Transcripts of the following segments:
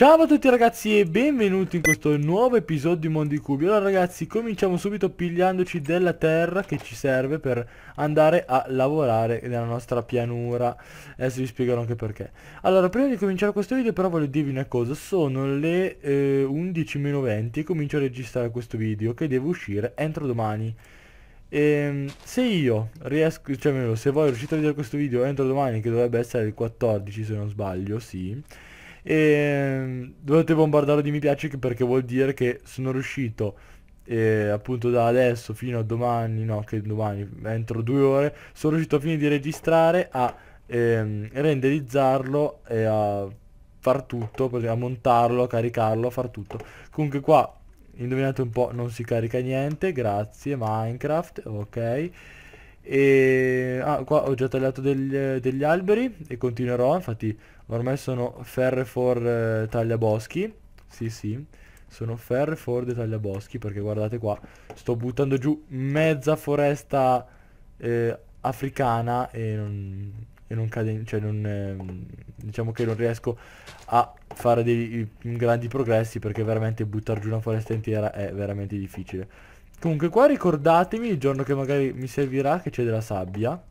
Ciao a tutti ragazzi e benvenuti in questo nuovo episodio di Mondi Cubi Allora ragazzi cominciamo subito pigliandoci della terra che ci serve per andare a lavorare nella nostra pianura Adesso vi spiegherò anche perché Allora prima di cominciare questo video però voglio dirvi una cosa Sono le eh, 11.20 e comincio a registrare questo video che deve uscire entro domani e, ehm, se io riesco, cioè se voi riuscite a vedere questo video entro domani che dovrebbe essere il 14 se non sbaglio, sì e ehm, dovete bombardare di mi piace perché vuol dire che sono riuscito eh, appunto da adesso fino a domani, no che domani, entro due ore, sono riuscito a fine di registrare a ehm, renderizzarlo e a far tutto, a montarlo, a caricarlo, a far tutto. Comunque qua, indovinate un po', non si carica niente, grazie Minecraft, ok. E ah, qua ho già tagliato degli, degli alberi e continuerò, infatti Ormai sono Ferrefor eh, Tagliaboschi. Sì, sì. Sono Ferrefor di Tagliaboschi perché guardate qua. Sto buttando giù mezza foresta eh, africana e non, e non cade... Cioè non... Eh, diciamo che non riesco a fare dei grandi progressi perché veramente buttare giù una foresta intera è veramente difficile. Comunque qua ricordatemi il giorno che magari mi servirà che c'è della sabbia.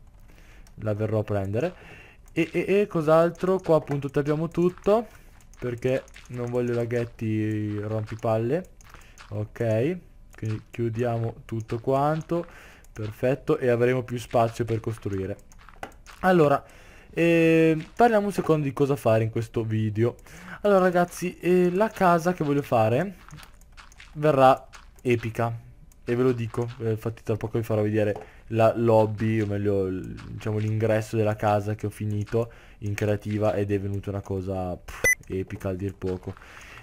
La verrò a prendere. E, e, e cos'altro? Qua appunto tagliamo tutto perché non voglio laghetti rompipalle. Ok, quindi chiudiamo tutto quanto. Perfetto, e avremo più spazio per costruire. Allora, eh, parliamo un secondo di cosa fare in questo video. Allora ragazzi, eh, la casa che voglio fare verrà epica. E ve lo dico, eh, infatti tra poco vi farò vedere la lobby, o meglio diciamo l'ingresso della casa che ho finito in creativa ed è venuta una cosa pff, epica a dir poco.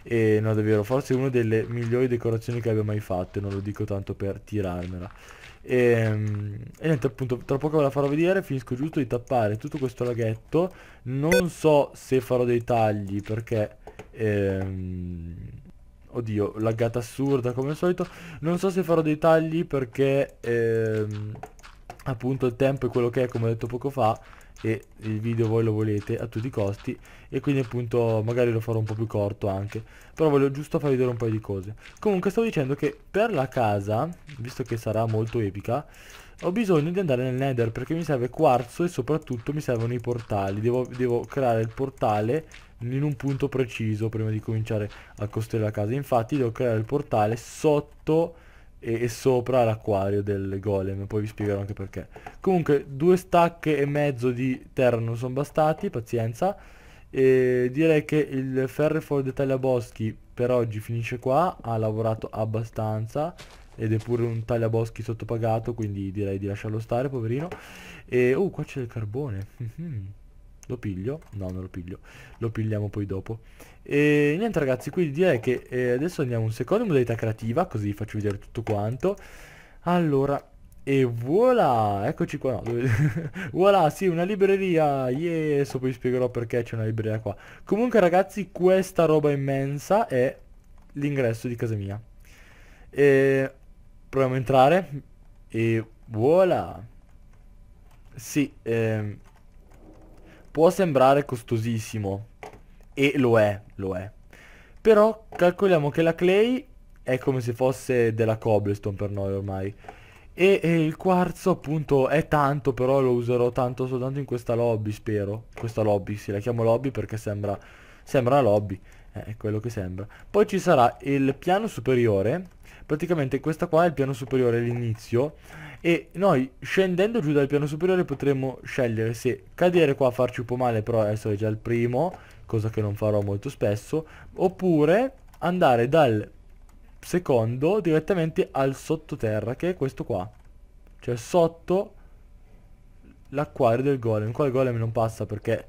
E no davvero, forse è una delle migliori decorazioni che abbia mai fatto, non lo dico tanto per tirarmela. E, ehm, e, niente appunto tra poco ve la farò vedere Finisco giusto di tappare tutto questo laghetto Non so se farò dei tagli perché ehm, Oddio laggata assurda come al solito Non so se farò dei tagli perché ehm, appunto il tempo è quello che è come ho detto poco fa e il video voi lo volete a tutti i costi e quindi appunto magari lo farò un po' più corto anche però voglio giusto far vedere un paio di cose comunque stavo dicendo che per la casa visto che sarà molto epica ho bisogno di andare nel nether perché mi serve quarzo e soprattutto mi servono i portali devo, devo creare il portale in un punto preciso prima di cominciare a costruire la casa infatti devo creare il portale sotto e, e sopra l'acquario del golem, poi vi spiegherò anche perché. Comunque due stacche e mezzo di terra non sono bastati, pazienza. E direi che il Ferrefor de Tagliaboschi per oggi finisce qua, ha lavorato abbastanza ed è pure un tagliaboschi sottopagato, quindi direi di lasciarlo stare, poverino. E oh, qua c'è il carbone. Mhm lo piglio no non lo piglio lo pigliamo poi dopo e niente ragazzi quindi direi che eh, adesso andiamo un secondo in modalità creativa così vi faccio vedere tutto quanto allora e voilà, eccoci qua, no, dove... voilà, sì, una libreria, yes poi vi spiegherò perché c'è una libreria qua. Comunque ragazzi, questa roba immensa è l'ingresso di casa mia. E... Proviamo a entrare, e voilà. Sì, ehm... Può sembrare costosissimo e lo è, lo è. Però calcoliamo che la clay è come se fosse della cobblestone per noi ormai. E, e, il quarzo appunto è tanto però lo userò tanto soltanto in questa lobby spero Questa lobby, sì la chiamo lobby perché sembra, sembra lobby eh, È quello che sembra Poi ci sarà il piano superiore Praticamente questa qua è il piano superiore all'inizio e noi scendendo giù dal piano superiore potremmo scegliere se cadere qua a farci un po' male però adesso è già il primo cosa che non farò molto spesso oppure andare dal secondo direttamente al sottoterra che è questo qua cioè sotto l'acquario del golem qua il golem non passa perché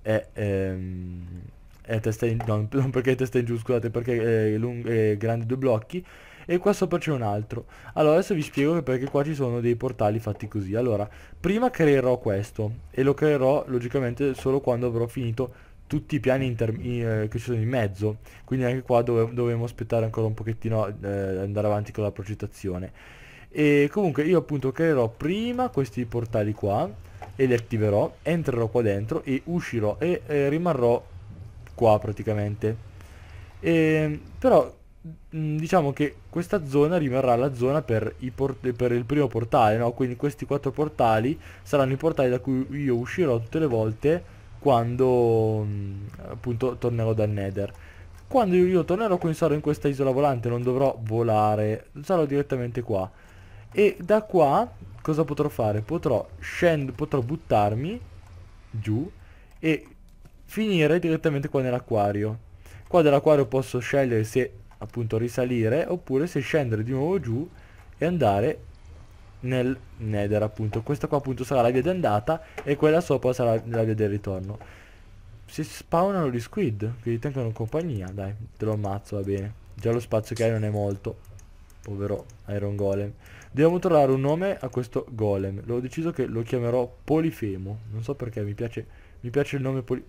è, ehm, è testa in no, non perché è testa in giù scusate perché è, lungo, è grande due blocchi e qua sopra c'è un altro allora adesso vi spiego perché qua ci sono dei portali fatti così allora prima creerò questo e lo creerò logicamente solo quando avrò finito tutti i piani eh, che ci sono in mezzo quindi anche qua dove dovremo aspettare ancora un pochettino eh, andare avanti con la progettazione e comunque io appunto creerò prima questi portali qua e li attiverò entrerò qua dentro e uscirò e eh, rimarrò qua praticamente e, ehm, però Mm, diciamo che questa zona rimarrà la zona per, per, il primo portale, no? Quindi questi quattro portali saranno i portali da cui io uscirò tutte le volte quando mm, appunto tornerò dal Nether. Quando io tornerò quindi sarò in questa isola volante, non dovrò volare, sarò direttamente qua. E da qua cosa potrò fare? Potrò scend potrò buttarmi giù e finire direttamente qua nell'acquario. Qua dell'acquario posso scegliere se appunto risalire oppure se scendere di nuovo giù e andare nel nether appunto questa qua appunto sarà la via d'andata e quella sopra sarà la via del ritorno si spawnano gli squid che li tengono compagnia dai te lo ammazzo va bene già lo spazio che hai non è molto povero Iron Golem dobbiamo trovare un nome a questo golem l'ho deciso che lo chiamerò Polifemo non so perché mi piace mi piace il nome Poli...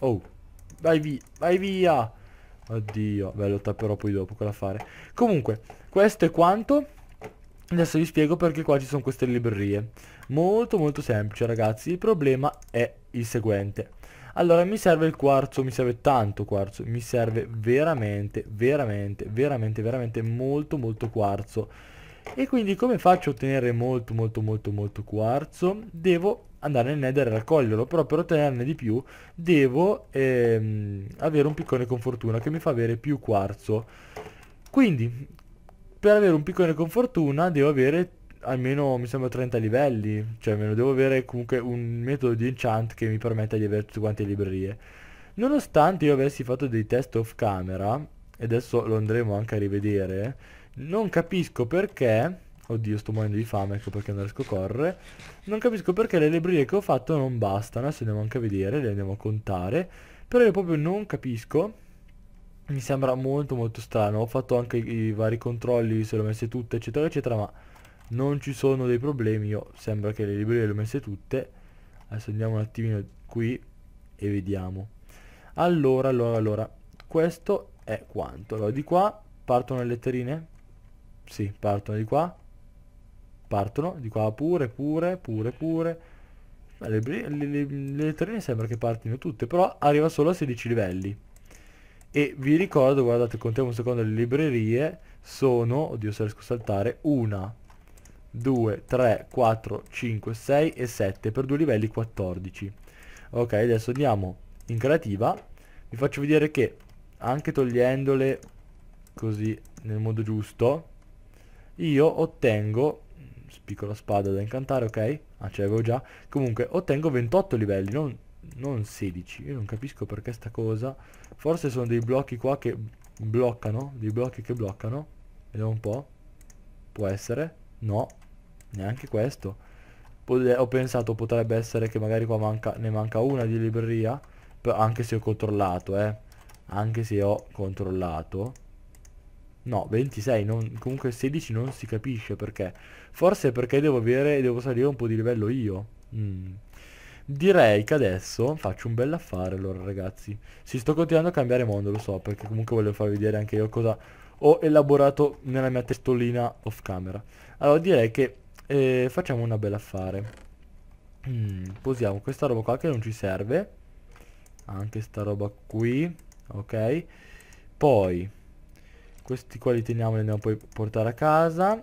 oh vai via vai via Oddio, beh lo tapperò poi dopo cosa fare Comunque, questo è quanto Adesso vi spiego perché qua ci sono queste librerie Molto molto semplice ragazzi Il problema è il seguente Allora mi serve il quarzo Mi serve tanto quarzo Mi serve veramente, veramente, veramente, veramente molto molto quarzo E quindi come faccio a ottenere molto molto molto molto quarzo? Devo andare nel nether e raccoglierlo però per ottenerne di più devo ehm, avere un piccone con fortuna che mi fa avere più quarzo quindi per avere un piccone con fortuna devo avere almeno mi sembra 30 livelli cioè almeno devo avere comunque un metodo di enchant che mi permetta di avere tutte quante le librerie nonostante io avessi fatto dei test off camera e adesso lo andremo anche a rivedere non capisco perché Oddio sto morendo di fame ecco perché non riesco a correre Non capisco perché le librerie che ho fatto non bastano Adesso andiamo anche a vedere, le andiamo a contare Però io proprio non capisco mi sembra molto molto strano ho fatto anche i vari controlli se le ho messe tutte eccetera eccetera ma non ci sono dei problemi io sembra che le librerie le ho messe tutte adesso andiamo un attimino qui e vediamo allora allora allora questo è quanto allora di qua partono le letterine? sì partono di qua partono di qua pure, pure, pure, pure. le, le, le, le letterine sembra che partino tutte, però arriva solo a 16 livelli. E vi ricordo, guardate, contiamo un secondo, le librerie sono, oddio se riesco a saltare, una 2, 3, 4, 5, 6 e 7, per due livelli 14. Ok, adesso andiamo in creativa, vi faccio vedere che anche togliendole così nel modo giusto, io ottengo piccola spada da incantare, ok? Ah, ce l'avevo già. Comunque, ottengo 28 livelli, non, non 16. Io non capisco perché sta cosa. Forse sono dei blocchi qua che bloccano, dei blocchi che bloccano. Vediamo un po'. Può essere? No, neanche questo. Eh, ho pensato potrebbe essere che magari qua manca, ne manca una di libreria, anche se ho controllato, eh. Anche se ho controllato. No, 26, non, comunque 16 non si capisce perché. Forse perché devo, avere, devo salire un po' di livello io. Mm. Direi che adesso faccio un bel affare allora ragazzi. Sì, sto continuando a cambiare mondo, lo so, perché comunque volevo farvi vedere anche io cosa ho elaborato nella mia testolina off camera. Allora direi che eh, facciamo una bella affare. Mm, posiamo questa roba qua che non ci serve. Anche sta roba qui, ok. Poi questi qua li teniamo e li andiamo poi a portare a casa.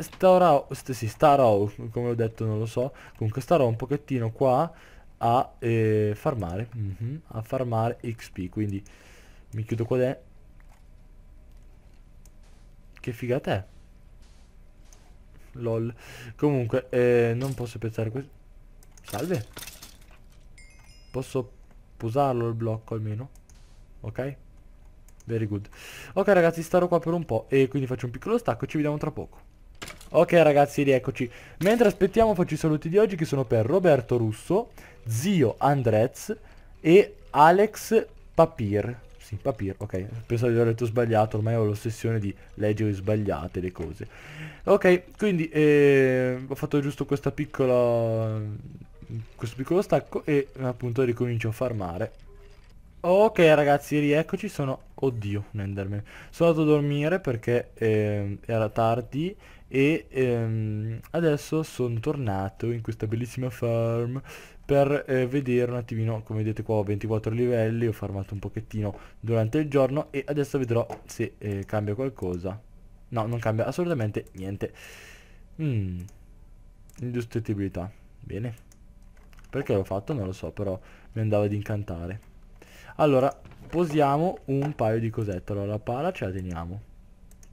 Starrow, st sì, Starrow, come ho detto non lo so. Comunque starò un pochettino qua a eh, farmare. Mm -hmm, a farmare XP, quindi mi chiudo qua dentro. Che figata è? Lol. Comunque, eh, non posso piazzare questo. Salve. Posso posarlo il blocco almeno? Ok? Very good Ok ragazzi starò qua per un po' e quindi faccio un piccolo stacco ci vediamo tra poco Ok ragazzi rieccoci Mentre aspettiamo faccio i saluti di oggi che sono per Roberto Russo Zio Andrez e Alex Papir Sì Papir ok Pensavo di aver letto sbagliato ormai ho l'ossessione di leggere sbagliate le cose Ok quindi eh, ho fatto giusto questa piccola questo piccolo stacco e appunto ricomincio a farmare Ok ragazzi rieccoci sono Oddio, un Enderman. Sono andato a dormire perché eh, era tardi e ehm, adesso sono tornato in questa bellissima farm per eh, vedere un attimino, come vedete qua ho 24 livelli, ho farmato un pochettino durante il giorno e adesso vedrò se eh, cambia qualcosa. No, non cambia assolutamente niente. Mm. Indistruttibilità. Bene. Perché l'ho fatto non lo so, però mi andava ad incantare. Allora, posiamo un paio di cosette. Allora, la pala ce la teniamo.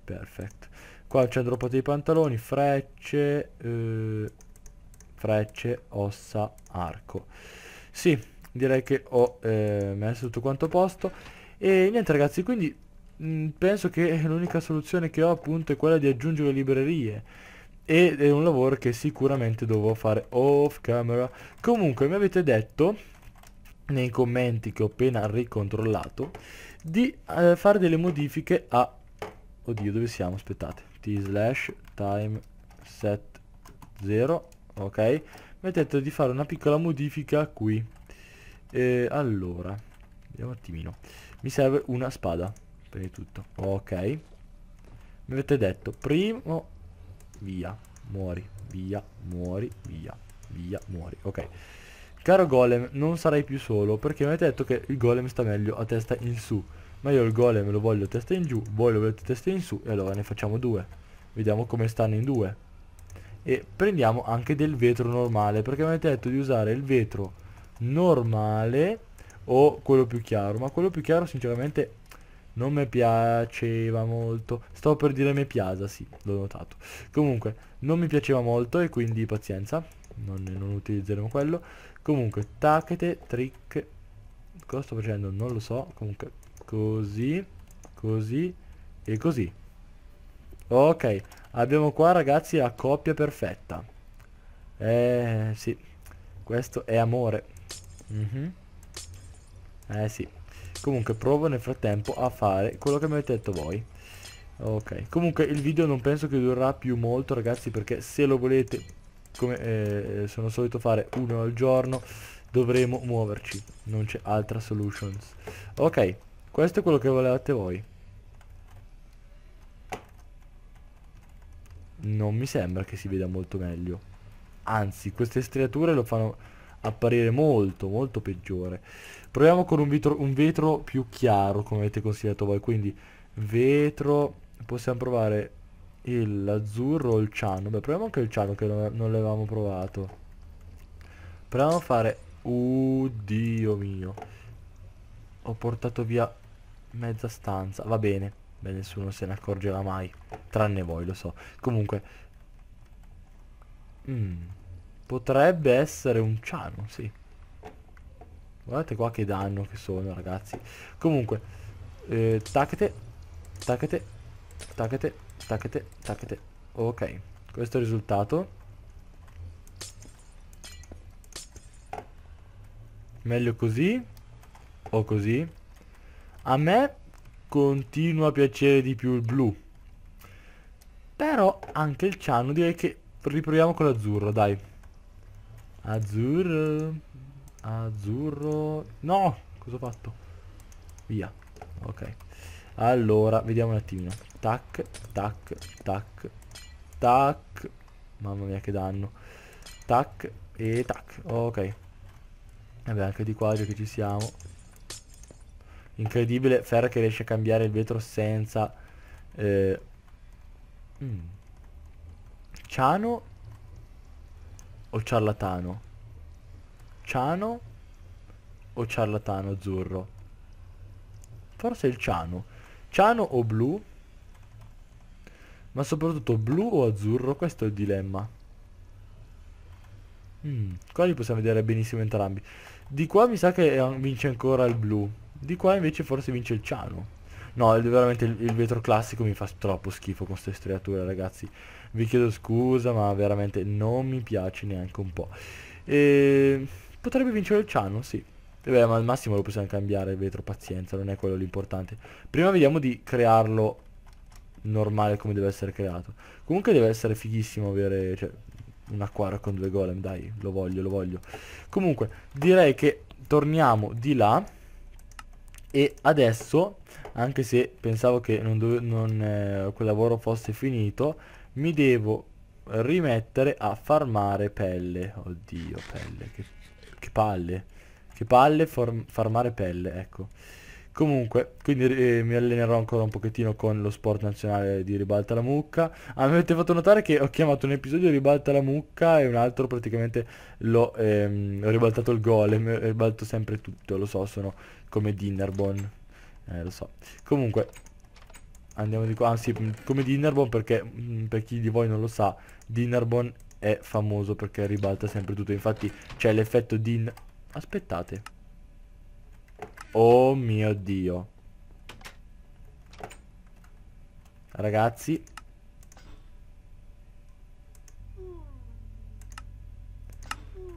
Perfetto. Qua c'è droppato dei pantaloni, frecce, eh, frecce, ossa, arco. Sì, direi che ho eh, messo tutto quanto a posto. E niente ragazzi, quindi mh, mm, penso che l'unica soluzione che ho appunto è quella di aggiungere librerie ed è un lavoro che sicuramente dovrò fare off camera comunque mi avete detto nei commenti che ho appena ricontrollato di eh, fare delle modifiche a oddio dove siamo aspettate t slash time set 0 ok mettete di fare una piccola modifica qui e allora vediamo un attimino mi serve una spada per di tutto ok mi avete detto primo via muori via muori via via muori ok Caro golem, non sarai più solo, perché mi avete detto che il golem sta meglio a testa in su. Ma io il golem lo voglio testa in giù, voi lo volete testa in su, e allora ne facciamo due. Vediamo come stanno in due. E prendiamo anche del vetro normale, perché mi avete detto di usare il vetro normale o quello più chiaro. Ma quello più chiaro sinceramente non mi piaceva molto. Stavo per dire mi piaza, sì, l'ho notato. Comunque, non mi piaceva molto e quindi pazienza, non, non utilizzeremo quello. Comunque, tachete, trick. Cosa sto facendo? Non lo so. Comunque, così, così e così. Ok, abbiamo qua ragazzi la coppia perfetta. Eh sì, questo è amore. Mm -hmm. Eh sì. Comunque provo nel frattempo a fare quello che mi avete detto voi. Ok, comunque il video non penso che durerà più molto ragazzi perché se lo volete come eh, sono solito fare uno al giorno dovremo muoverci non c'è altra solutions ok questo è quello che volevate voi non mi sembra che si veda molto meglio anzi queste striature lo fanno apparire molto molto peggiore proviamo con un vetro, un vetro più chiaro come avete consigliato voi quindi vetro possiamo provare l'azzurro o il ciano. Beh, proviamo anche il ciano che non, non l'avevamo provato. Proviamo a fare... Oddio uh, mio. Ho portato via mezza stanza. Va bene. Beh, nessuno se ne accorgerà mai. Tranne voi, lo so. Comunque... Mm. Potrebbe essere un ciano, sì. Guardate qua che danno che sono, ragazzi. Comunque... Eh, tacchete. Tacchete. Tacchete. Tacchete, tacchete. Ok, questo è il risultato. Meglio così o così. A me continua a piacere di più il blu. Però anche il ciano direi che riproviamo con l'azzurro, dai. Azzurro. Azzurro. No, cosa ho fatto? Via. Ok. Allora, vediamo un attimino. Tac, tac, tac, tac. Mamma mia che danno. Tac e tac. Ok. Vabbè, anche di qua già che ci siamo. Incredibile, Ferra che riesce a cambiare il vetro senza... Eh... Mm. Ciano o ciarlatano? Ciano o ciarlatano azzurro? Forse il ciano. Ciano o blu? Ma soprattutto blu o azzurro? Questo è il dilemma. Mm, qua li possiamo vedere benissimo entrambi. Di qua mi sa che vince ancora il blu. Di qua invece forse vince il ciano. No, veramente il, il vetro classico mi fa troppo schifo con queste striature, ragazzi. Vi chiedo scusa, ma veramente non mi piace neanche un po'. E... Potrebbe vincere il ciano, sì. E ma al massimo lo possiamo cambiare il vetro, pazienza, non è quello l'importante. Prima vediamo di crearlo normale come deve essere creato. Comunque deve essere fighissimo avere cioè, un acquario con due golem, dai, lo voglio, lo voglio. Comunque, direi che torniamo di là e adesso, anche se pensavo che non non, eh, quel lavoro fosse finito, mi devo rimettere a farmare pelle. Oddio, pelle, che, che palle. Che palle farmare pelle, ecco. Comunque, quindi eh, mi allenerò ancora un pochettino con lo sport nazionale di Ribalta la Mucca. Ah, mi avete fatto notare che ho chiamato un episodio Ribalta la Mucca e un altro praticamente l'ho ehm, ribaltato il golem. ribalto sempre tutto, lo so, sono come Dinnerbone. Eh, lo so. Comunque, andiamo di qua. Ah sì, mm, come Dinnerbone perché mh, mm, per chi di voi non lo sa, Dinnerbone è famoso perché ribalta sempre tutto. Infatti c'è l'effetto Din... Aspettate. Oh mio dio. Ragazzi.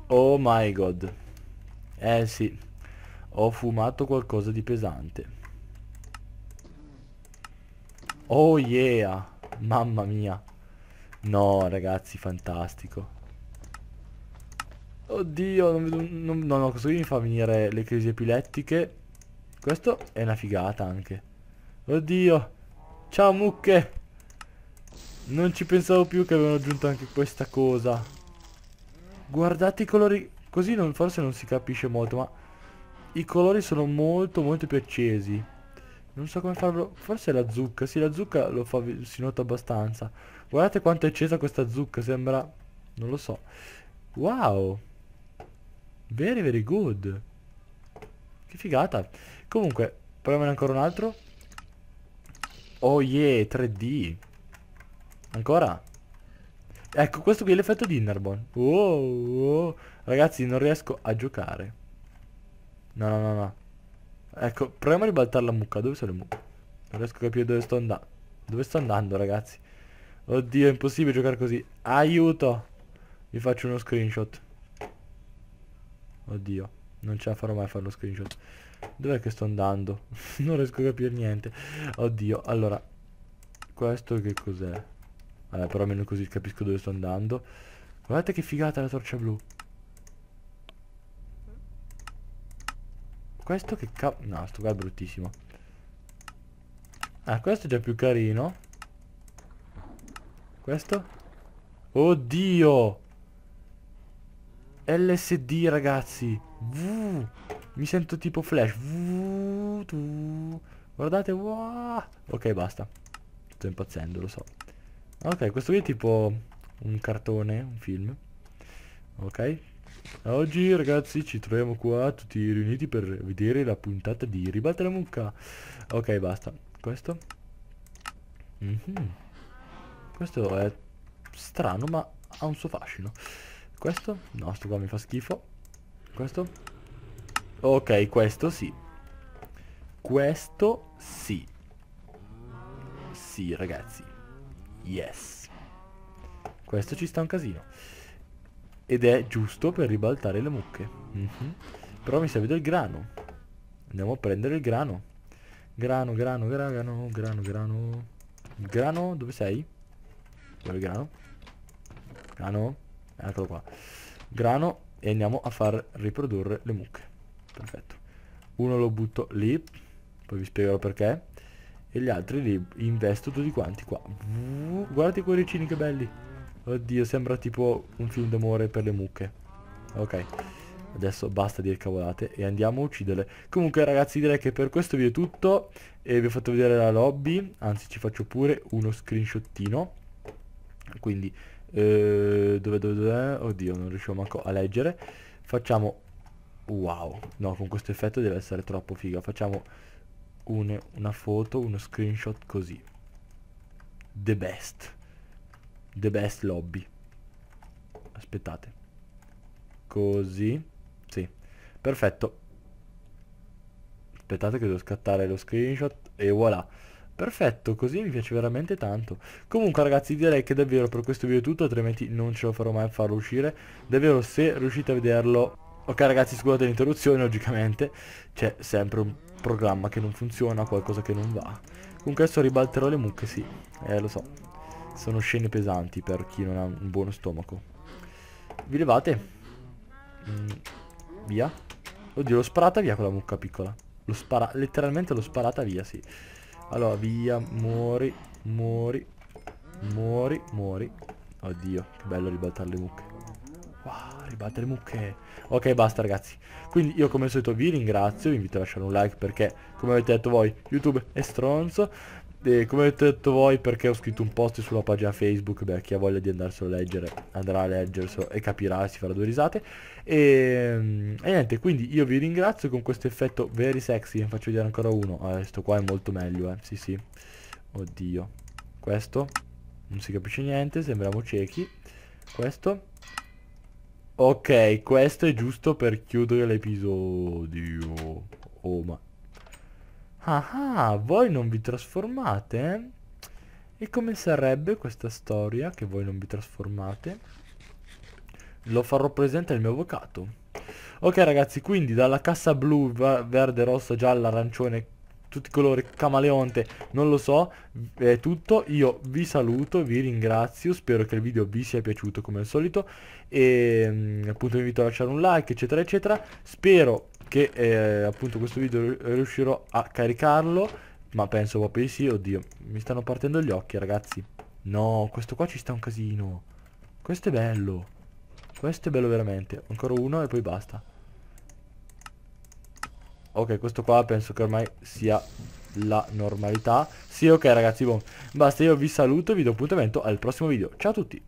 Oh my god. Eh sì. Ho fumato qualcosa di pesante. Oh yeah. Mamma mia. No ragazzi, fantastico. Oddio, non, vedo, non, no, no, questo qui mi fa venire le crisi epilettiche questo è una figata anche. Oddio. Ciao mucche. Non ci pensavo più che avevano aggiunto anche questa cosa. Guardate i colori. Così non, forse non si capisce molto, ma i colori sono molto molto più accesi. Non so come farlo. Forse è la zucca. Sì, la zucca lo fa, si nota abbastanza. Guardate quanto è accesa questa zucca. Sembra... Non lo so. Wow. Very very good. Che figata. Comunque, proviamone ancora un altro. Oh yeah, 3D. Ancora? Ecco, questo qui è l'effetto di Innerborn. Oh, oh. Ragazzi, non riesco a giocare. No, no, no, no. Ecco, proviamo a ribaltare la mucca. Dove sono le mucche? Non riesco a capire dove sto andando. Dove sto andando, ragazzi? Oddio, è impossibile giocare così. Aiuto! Vi faccio uno screenshot. Oddio, non ce la farò mai a fare lo screenshot. Dov'è che sto andando? non riesco a capire niente. Oddio, allora. Questo che cos'è? Vabbè, però almeno così capisco dove sto andando. Guardate che figata la torcia blu. Questo che ca... No, sto qua è bruttissimo. Ah, questo è già più carino. Questo? Oddio! LSD, ragazzi! Uh. Mi sento tipo flash. Guardate, wow. Ok, basta. Sto impazzendo, lo so. Ok, questo qui è tipo un cartone, un film. Ok. Oggi ragazzi ci troviamo qua tutti riuniti per vedere la puntata di Ribalta la mucca. Ok, basta. Questo. Mm -hmm. Questo è strano ma ha un suo fascino. Questo? No, sto qua mi fa schifo. Questo? Ok, questo sì. Questo sì. Sì, ragazzi. Yes. Questo ci sta un casino. Ed è giusto per ribaltare le mucche. Mm -hmm. Però mi serve del grano. Andiamo a prendere il grano. Grano, grano, grano, grano, grano. Grano, dove sei? Dove è il grano? Grano? Eccolo qua. Grano e andiamo a far riprodurre le mucche perfetto uno lo butto lì poi vi spiegherò perché e gli altri li investo tutti quanti qua guardate i cuoricini che belli oddio sembra tipo un film d'amore per le mucche ok adesso basta dire cavolate e andiamo a uccidere comunque ragazzi direi che per questo video è tutto e vi ho fatto vedere la lobby anzi ci faccio pure uno screenshottino quindi eh, dove dove dove oddio non riusciamo manco a leggere facciamo Wow, no, con questo effetto deve essere troppo figo. Facciamo un, una foto, uno screenshot così. The best. The best lobby. Aspettate. Così. Sì. Perfetto. Aspettate che devo scattare lo screenshot e voilà. Perfetto, così mi piace veramente tanto. Comunque ragazzi direi che davvero per questo video è tutto, altrimenti non ce lo farò mai a farlo uscire. Davvero se riuscite a vederlo Ok ragazzi scusate l'interruzione logicamente C'è sempre un programma che non funziona Qualcosa che non va Comunque adesso ribalterò le mucche sì Eh lo so Sono scene pesanti per chi non ha un buono stomaco Vi levate mm, Via Oddio l'ho sparata via quella mucca piccola L'ho sparata letteralmente l'ho sparata via sì Allora via muori Muori Muori Muori Oddio che bello ribaltare le mucche Wow, ribatte le mucche. Ok, basta ragazzi. Quindi io come al solito vi ringrazio, vi invito a lasciare un like perché, come avete detto voi, YouTube è stronzo. E come avete detto voi, perché ho scritto un post sulla pagina Facebook, beh, chi ha voglia di andarselo a leggere, andrà a leggerselo e capirà, si farà due risate. E, e niente, quindi io vi ringrazio con questo effetto very sexy, ne faccio vedere ancora uno. Ah, questo qua è molto meglio, eh, sì sì. Oddio. Questo, non si capisce niente, sembriamo ciechi. Questo Ok, questo è giusto per chiudere l'episodio. Oh ma... Ah, ah, voi non vi trasformate? E come sarebbe questa storia che voi non vi trasformate? Lo farò presente al mio avvocato. Ok ragazzi, quindi dalla cassa blu, verde, rossa, gialla, arancione, tutti i colori, camaleonte, non lo so, è tutto, io vi saluto, vi ringrazio, spero che il video vi sia piaciuto come al solito e mm, appunto vi invito a lasciare un like eccetera eccetera, spero che eh, appunto questo video riuscirò a caricarlo, ma penso proprio di sì, oddio, mi stanno partendo gli occhi ragazzi, no, questo qua ci sta un casino, questo è bello, questo è bello veramente, ancora uno e poi basta. Ok, questo qua penso che ormai sia la normalità. Sì, ok ragazzi, buon. Basta, io vi saluto e vi do appuntamento al prossimo video. Ciao a tutti!